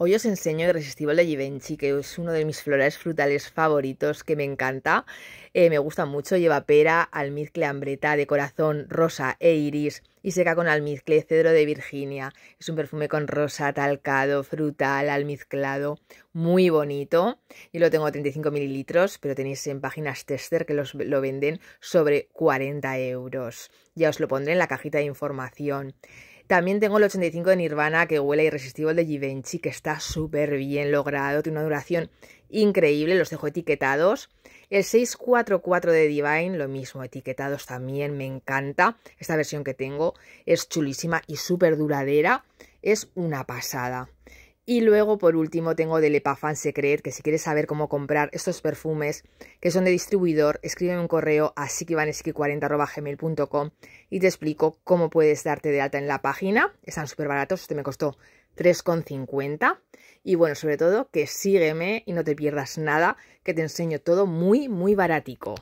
Hoy os enseño el Irresistible de Givenchy, que es uno de mis florales frutales favoritos, que me encanta. Eh, me gusta mucho, lleva pera, almizcle hambreta, de corazón, rosa e iris y seca con almizcle, cedro de Virginia. Es un perfume con rosa, talcado, frutal, almizclado, muy bonito. Yo lo tengo a 35 mililitros, pero tenéis en páginas tester que lo venden sobre 40 euros. Ya os lo pondré en la cajita de información. También tengo el 85 de Nirvana, que huele irresistible, el de Givenchy, que está súper bien logrado, tiene una duración increíble, los dejo etiquetados. El 644 de Divine, lo mismo, etiquetados también, me encanta. Esta versión que tengo es chulísima y súper duradera, es una pasada. Y luego, por último, tengo del Epafan Secret, que si quieres saber cómo comprar estos perfumes que son de distribuidor, escríbeme un correo a sikivaneski40.gmail.com y te explico cómo puedes darte de alta en la página. Están súper baratos, este me costó 3,50. Y bueno, sobre todo, que sígueme y no te pierdas nada, que te enseño todo muy, muy barático.